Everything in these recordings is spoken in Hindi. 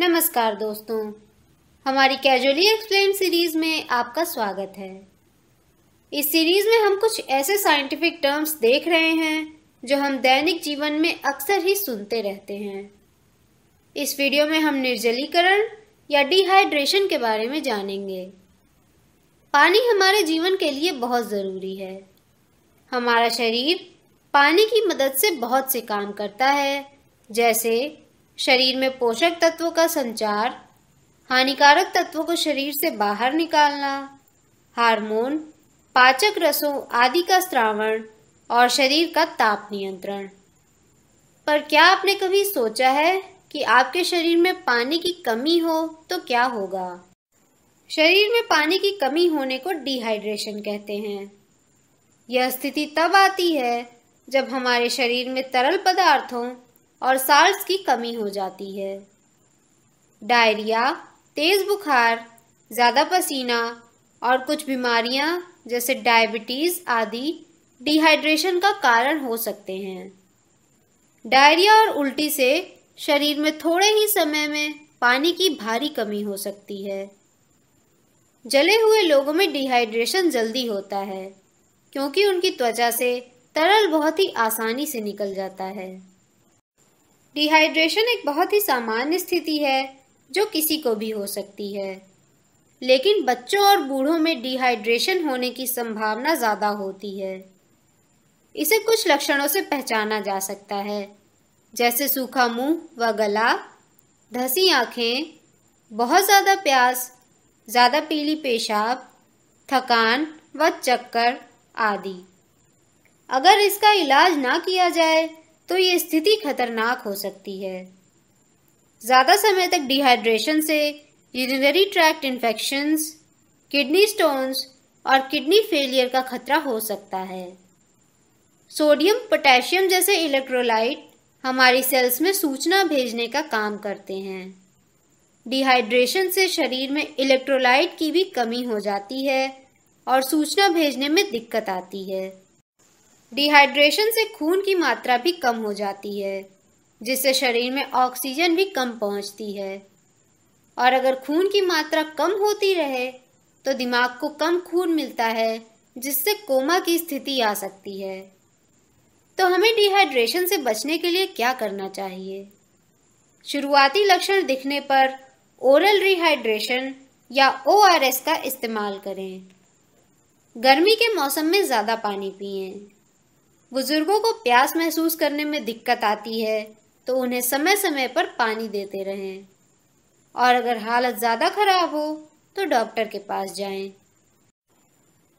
नमस्कार दोस्तों हमारी कैजुअली एक्सप्लेन सीरीज में आपका स्वागत है इस सीरीज में हम कुछ ऐसे साइंटिफिक टर्म्स देख रहे हैं जो हम दैनिक जीवन में अक्सर ही सुनते रहते हैं इस वीडियो में हम निर्जलीकरण या डिहाइड्रेशन के बारे में जानेंगे पानी हमारे जीवन के लिए बहुत ज़रूरी है हमारा शरीर पानी की मदद से बहुत से काम करता है जैसे शरीर में पोषक तत्वों का संचार हानिकारक तत्वों को शरीर से बाहर निकालना हार्मोन पाचक रसों आदि का श्रावण और शरीर का ताप नियंत्रण पर क्या आपने कभी सोचा है कि आपके शरीर में पानी की कमी हो तो क्या होगा शरीर में पानी की कमी होने को डिहाइड्रेशन कहते हैं यह स्थिति तब आती है जब हमारे शरीर में तरल पदार्थों और साल्स की कमी हो जाती है डायरिया तेज़ बुखार ज़्यादा पसीना और कुछ बीमारियां जैसे डायबिटीज़ आदि डिहाइड्रेशन का कारण हो सकते हैं डायरिया और उल्टी से शरीर में थोड़े ही समय में पानी की भारी कमी हो सकती है जले हुए लोगों में डिहाइड्रेशन जल्दी होता है क्योंकि उनकी त्वचा से तरल बहुत ही आसानी से निकल जाता है डिहाइड्रेशन एक बहुत ही सामान्य स्थिति है जो किसी को भी हो सकती है लेकिन बच्चों और बूढ़ों में डिहाइड्रेशन होने की संभावना ज़्यादा होती है इसे कुछ लक्षणों से पहचाना जा सकता है जैसे सूखा मुंह व गला धसी आंखें बहुत ज़्यादा प्यास ज़्यादा पीली पेशाब थकान व चक्कर आदि अगर इसका इलाज ना किया जाए तो ये स्थिति खतरनाक हो सकती है ज़्यादा समय तक डिहाइड्रेशन से urinary tract infections, kidney stones और किडनी फेलियर का खतरा हो सकता है सोडियम पोटेशियम जैसे इलेक्ट्रोलाइट हमारी सेल्स में सूचना भेजने का काम करते हैं डिहाइड्रेशन से शरीर में इलेक्ट्रोलाइट की भी कमी हो जाती है और सूचना भेजने में दिक्कत आती है डिहाइड्रेशन से खून की मात्रा भी कम हो जाती है जिससे शरीर में ऑक्सीजन भी कम पहुंचती है और अगर खून की मात्रा कम होती रहे तो दिमाग को कम खून मिलता है जिससे कोमा की स्थिति आ सकती है तो हमें डिहाइड्रेशन से बचने के लिए क्या करना चाहिए शुरुआती लक्षण दिखने पर ओरल रिहाइड्रेशन या ओ का इस्तेमाल करें गर्मी के मौसम में ज़्यादा पानी पिएं बुजुर्गों को प्यास महसूस करने में दिक्कत आती है तो उन्हें समय समय पर पानी देते रहें और अगर हालत ज़्यादा खराब हो तो डॉक्टर के पास जाएं।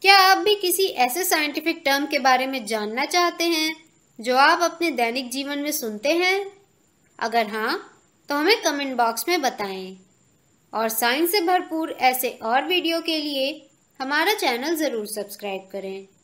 क्या आप भी किसी ऐसे साइंटिफिक टर्म के बारे में जानना चाहते हैं जो आप अपने दैनिक जीवन में सुनते हैं अगर हाँ तो हमें कमेंट बॉक्स में बताएं और साइंस से भरपूर ऐसे और वीडियो के लिए हमारा चैनल ज़रूर सब्सक्राइब करें